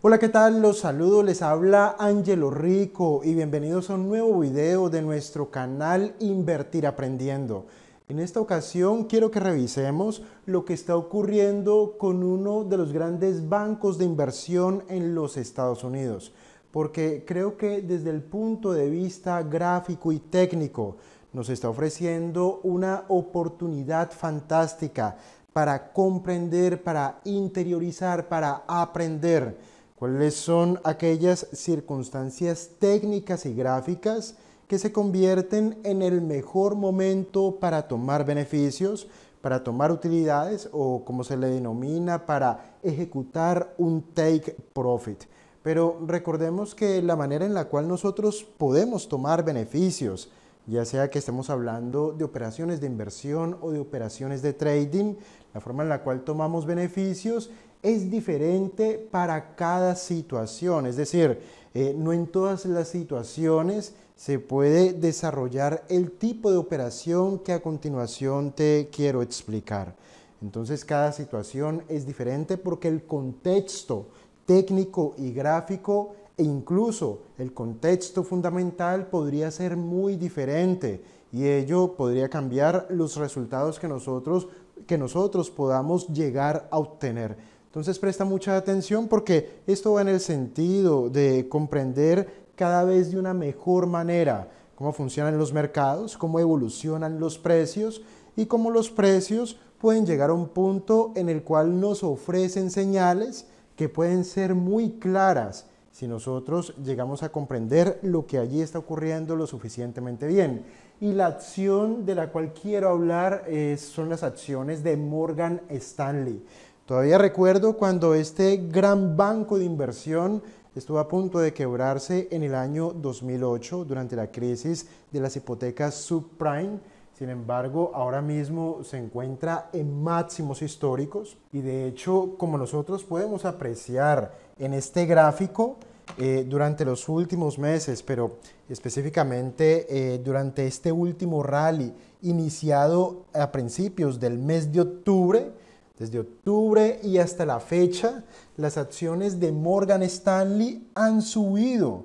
Hola, ¿qué tal? Los saludo, les habla Angelo Rico y bienvenidos a un nuevo video de nuestro canal Invertir Aprendiendo. En esta ocasión quiero que revisemos lo que está ocurriendo con uno de los grandes bancos de inversión en los Estados Unidos, porque creo que desde el punto de vista gráfico y técnico nos está ofreciendo una oportunidad fantástica para comprender, para interiorizar, para aprender ¿Cuáles son aquellas circunstancias técnicas y gráficas que se convierten en el mejor momento para tomar beneficios, para tomar utilidades o como se le denomina, para ejecutar un take profit? Pero recordemos que la manera en la cual nosotros podemos tomar beneficios, ya sea que estemos hablando de operaciones de inversión o de operaciones de trading, la forma en la cual tomamos beneficios es diferente para cada situación, es decir, eh, no en todas las situaciones se puede desarrollar el tipo de operación que a continuación te quiero explicar. Entonces cada situación es diferente porque el contexto técnico y gráfico e incluso el contexto fundamental podría ser muy diferente y ello podría cambiar los resultados que nosotros, que nosotros podamos llegar a obtener. Entonces presta mucha atención porque esto va en el sentido de comprender cada vez de una mejor manera cómo funcionan los mercados, cómo evolucionan los precios y cómo los precios pueden llegar a un punto en el cual nos ofrecen señales que pueden ser muy claras si nosotros llegamos a comprender lo que allí está ocurriendo lo suficientemente bien. Y la acción de la cual quiero hablar eh, son las acciones de Morgan Stanley. Todavía recuerdo cuando este gran banco de inversión estuvo a punto de quebrarse en el año 2008 durante la crisis de las hipotecas subprime. Sin embargo, ahora mismo se encuentra en máximos históricos y de hecho, como nosotros podemos apreciar en este gráfico, eh, durante los últimos meses, pero específicamente eh, durante este último rally iniciado a principios del mes de octubre, desde octubre y hasta la fecha, las acciones de Morgan Stanley han subido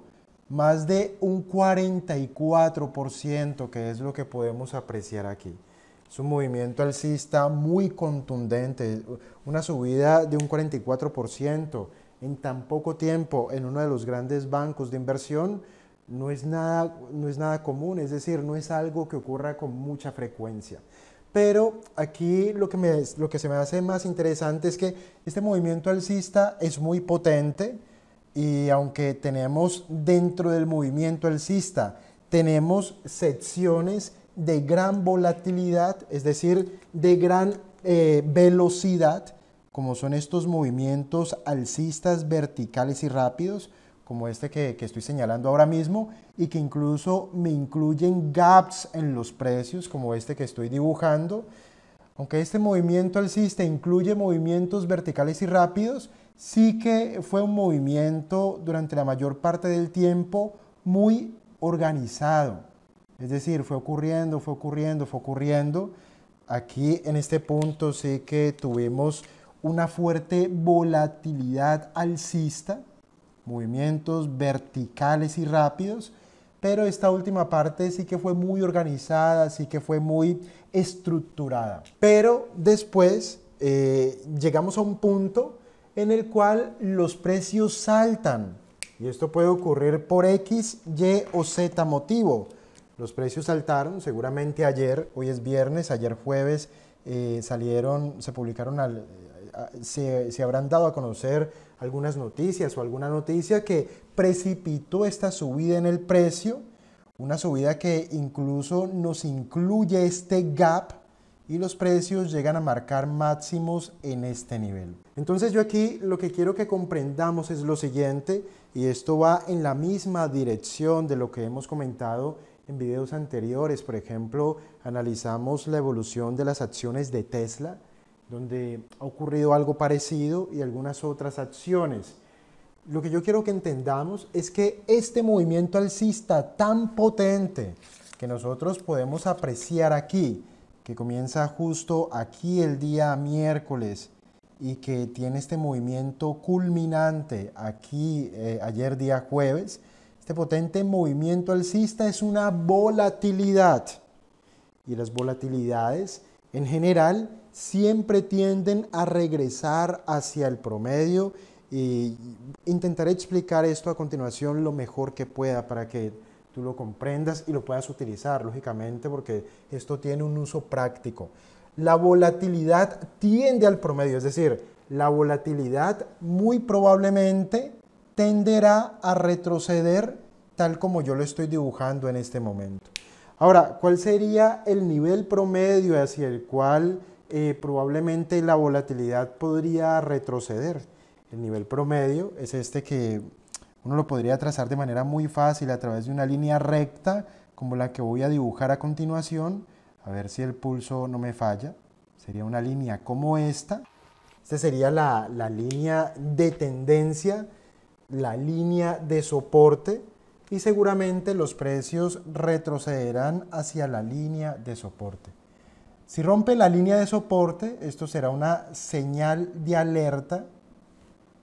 más de un 44%, que es lo que podemos apreciar aquí. Es un movimiento alcista muy contundente, una subida de un 44% en tan poco tiempo en uno de los grandes bancos de inversión no es nada, no es nada común, es decir, no es algo que ocurra con mucha frecuencia. Pero aquí lo que, se me hace más interesante es que este movimiento alcista es muy potente y aunque tenemos dentro del movimiento alcista, tenemos secciones de gran volatilidad, es decir, de gran eh, velocidad, como son estos movimientos alcistas verticales y rápidos, como este que, estoy señalando ahora mismo y que incluso me incluyen gaps en los precios como este que estoy dibujando. Aunque este movimiento alcista incluye movimientos verticales y rápidos, sí que fue un movimiento durante la mayor parte del tiempo muy organizado. Es decir, fue ocurriendo, fue ocurriendo, fue ocurriendo. Aquí en este punto sí que tuvimos una fuerte volatilidad alcista, movimientos verticales y rápidos, pero esta última parte sí que fue muy organizada, sí que fue muy estructurada. Pero después eh, llegamos a un punto en el cual los precios saltan. Y esto puede ocurrir por X, Y o Z motivo. Los precios saltaron seguramente ayer, hoy es viernes, ayer jueves eh, salieron, se publicaron, eh, se, se habrán dado a conocer algunas noticias o alguna noticia que precipitó esta subida en el precio, una subida que incluso nos incluye este gap y los precios llegan a marcar máximos en este nivel. Entonces yo aquí lo que quiero que comprendamos es lo siguiente y esto va en la misma dirección de lo que hemos comentado en videos anteriores. Por ejemplo, analizamos la evolución de las acciones de Tesla donde ha ocurrido algo parecido y algunas otras acciones. Lo que yo quiero que entendamos es que este movimiento alcista tan potente que nosotros podemos apreciar aquí, que comienza justo aquí el día miércoles y que tiene este movimiento culminante aquí eh, ayer día jueves, este potente movimiento alcista es una volatilidad. Y las volatilidades en general, siempre tienden a regresar hacia el promedio y intentaré explicar esto a continuación lo mejor que pueda para que tú lo comprendas y lo puedas utilizar, lógicamente, porque esto tiene un uso práctico. La volatilidad tiende al promedio, es decir, la volatilidad muy probablemente tenderá a retroceder tal como yo lo estoy dibujando en este momento. Ahora, ¿cuál sería el nivel promedio hacia el cual eh, probablemente la volatilidad podría retroceder? El nivel promedio es este que uno lo podría trazar de manera muy fácil a través de una línea recta como la que voy a dibujar a continuación. A ver si el pulso no me falla. Sería una línea como esta. Esta sería la línea de tendencia, la línea de soporte y seguramente los precios retrocederán hacia la línea de soporte. Si rompe la línea de soporte, esto será una señal de alerta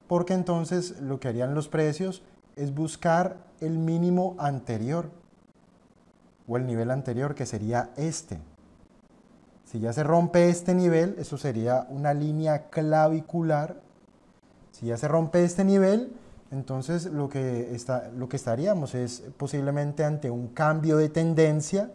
porque entonces lo que harían los precios es buscar el mínimo anterior o el nivel anterior que sería este. Si ya se rompe este nivel, eso sería una línea clavicular. Si ya se rompe este nivel, entonces lo que, lo que estaríamos es posiblemente ante un cambio de tendencia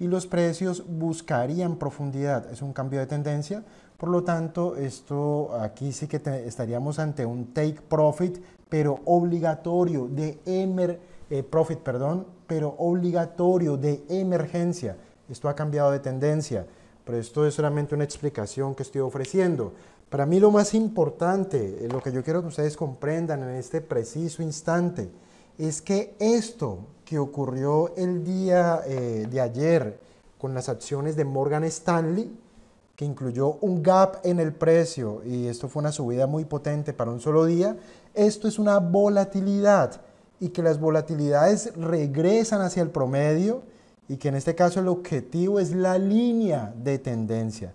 y los precios buscarían profundidad. Es un cambio de tendencia, por lo tanto, esto aquí sí que estaríamos ante un take profit, pero obligatorio de emer, eh, profit, perdón, pero obligatorio de emergencia. Esto ha cambiado de tendencia, pero esto es solamente una explicación que estoy ofreciendo. Para mí lo más importante, eh, lo que yo quiero que ustedes comprendan en este preciso instante, es que esto que ocurrió el día eh, de ayer con las acciones de Morgan Stanley, que incluyó un gap en el precio, y esto fue una subida muy potente para un solo día, esto es una volatilidad y que las volatilidades regresan hacia el promedio y que en este caso el objetivo es la línea de tendencia.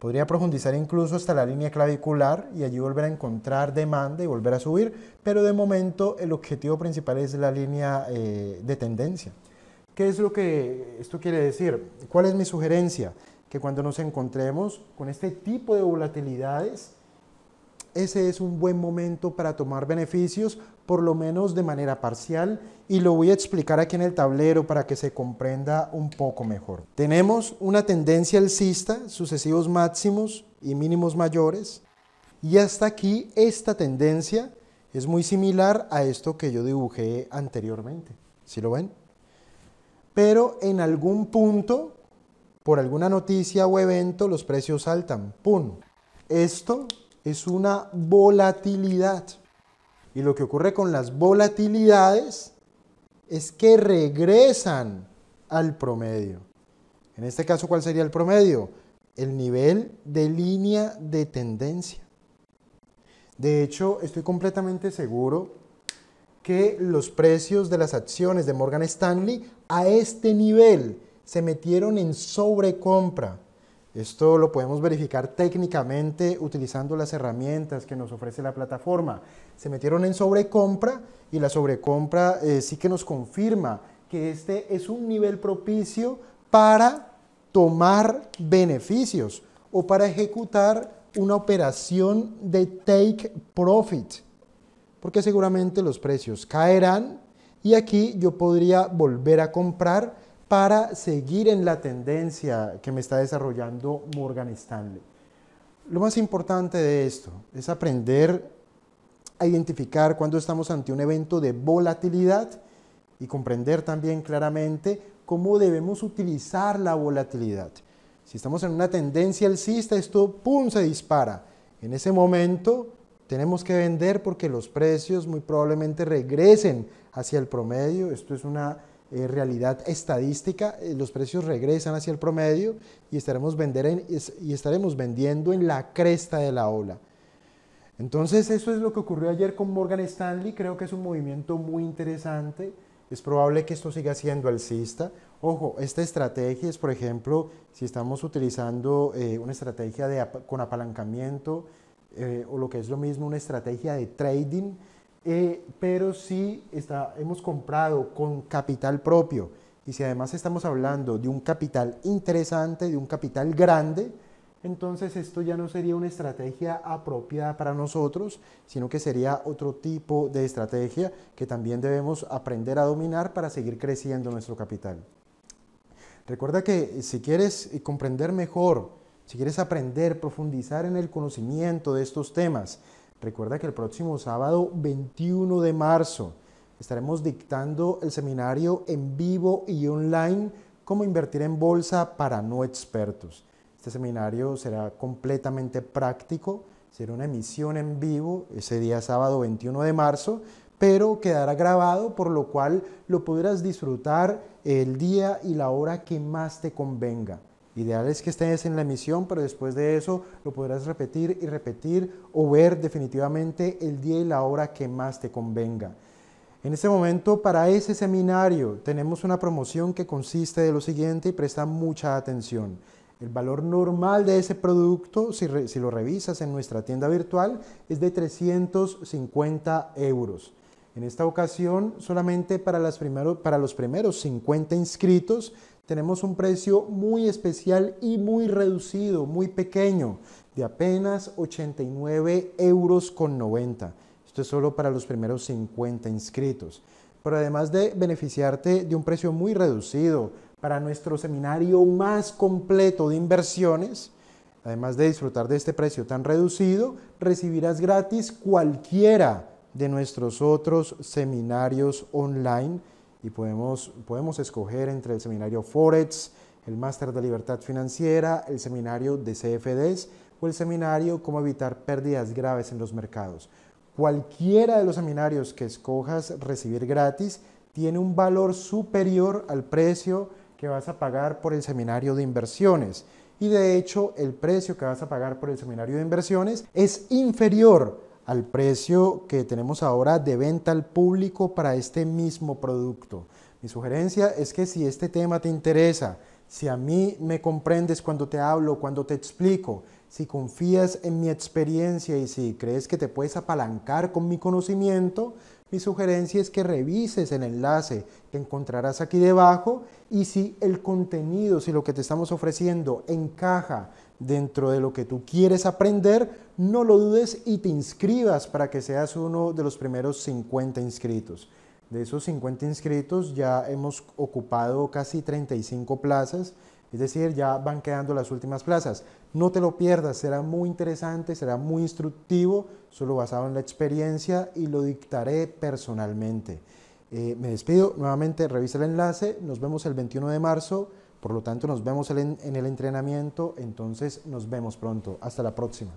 Podría profundizar incluso hasta la línea clavicular y allí volver a encontrar demanda y volver a subir, pero de momento el objetivo principal es la línea eh, de tendencia. ¿Qué es lo que esto quiere decir? ¿Cuál es mi sugerencia? Que cuando nos encontremos con este tipo de volatilidades, ese es un buen momento para tomar beneficios, por lo menos de manera parcial, y lo voy a explicar aquí en el tablero para que se comprenda un poco mejor. Tenemos una tendencia alcista, sucesivos máximos y mínimos mayores, y hasta aquí esta tendencia es muy similar a esto que yo dibujé anteriormente, si lo ven? Pero en algún punto, por alguna noticia o evento, los precios saltan, ¡pum! Esto es una volatilidad. Y lo que ocurre con las volatilidades es que regresan al promedio. En este caso, ¿cuál sería el promedio? El nivel de línea de tendencia. De hecho, estoy completamente seguro que los precios de las acciones de Morgan Stanley a este nivel se metieron en sobrecompra esto lo podemos verificar técnicamente utilizando las herramientas que nos ofrece la plataforma. Se metieron en sobrecompra y la sobrecompra eh, sí que nos confirma que este es un nivel propicio para tomar beneficios o para ejecutar una operación de take profit, porque seguramente los precios caerán y aquí yo podría volver a comprar para seguir en la tendencia que me está desarrollando Morgan Stanley. Lo más importante de esto es aprender a identificar cuando estamos ante un evento de volatilidad y comprender también claramente cómo debemos utilizar la volatilidad. Si estamos en una tendencia alcista, esto ¡pum! se dispara. En ese momento tenemos que vender porque los precios muy probablemente regresen hacia el promedio. Esto es una eh, realidad estadística, eh, los precios regresan hacia el promedio y estaremos, vender y estaremos vendiendo en la cresta de la ola. Entonces eso es lo que ocurrió ayer con Morgan Stanley, creo que es un movimiento muy interesante, es probable que esto siga siendo alcista. Ojo, esta estrategia es, por ejemplo, si estamos utilizando eh, una estrategia de, con apalancamiento o lo que es lo mismo, una estrategia de trading, eh, pero si hemos comprado con capital propio y si además estamos hablando de un capital interesante, de un capital grande, entonces esto ya no sería una estrategia apropiada para nosotros, sino que sería otro tipo de estrategia que también debemos aprender a dominar para seguir creciendo nuestro capital. Recuerda que si quieres eh, comprender mejor, si quieres aprender, profundizar en el conocimiento de estos temas, Recuerda que el próximo sábado 21 de marzo estaremos dictando el seminario en vivo y online Cómo invertir en bolsa para no expertos. Este seminario será completamente práctico, será una emisión en vivo ese día sábado 21 de marzo, pero quedará grabado por lo cual lo podrás disfrutar el día y la hora que más te convenga. Ideal es que estés en la emisión, pero después de eso lo podrás repetir y repetir o ver definitivamente el día y la hora que más te convenga. En este momento, para ese seminario, tenemos una promoción que consiste de lo siguiente y presta mucha atención. El valor normal de ese producto, si, lo revisas en nuestra tienda virtual, es de 350 euros. En esta ocasión, solamente para, para los primeros 50 inscritos, tenemos un precio muy especial y muy reducido, muy pequeño, de apenas 89 euros con 90. Esto es solo para los primeros 50 inscritos. Pero además de beneficiarte de un precio muy reducido para nuestro seminario más completo de inversiones, además de disfrutar de este precio tan reducido, recibirás gratis cualquiera de nuestros otros seminarios online y podemos, podemos escoger entre el seminario Forex, el máster de libertad financiera, el seminario de CFDs o el seminario cómo evitar pérdidas graves en los mercados. Cualquiera de los seminarios que escojas recibir gratis tiene un valor superior al precio que vas a pagar por el seminario de inversiones. Y de hecho, el precio que vas a pagar por el seminario de inversiones es inferior al precio que tenemos ahora de venta al público para este mismo producto. Mi sugerencia es que si este tema te interesa, si a mí me comprendes cuando te hablo, cuando te explico, si confías en mi experiencia y si crees que te puedes apalancar con mi conocimiento, mi sugerencia es que revises el enlace que encontrarás aquí debajo y si el contenido, si lo que te estamos ofreciendo encaja dentro de lo que tú quieres aprender, no lo dudes y te inscribas para que seas uno de los primeros 50 inscritos. De esos 50 inscritos ya hemos ocupado casi 35 plazas, es decir, ya van quedando las últimas plazas. No te lo pierdas, será muy interesante, será muy instructivo, solo basado en la experiencia y lo dictaré personalmente. Eh, me despido nuevamente, revisa el enlace, nos vemos el 21 de marzo por lo tanto, nos vemos en el entrenamiento, entonces nos vemos pronto. Hasta la próxima.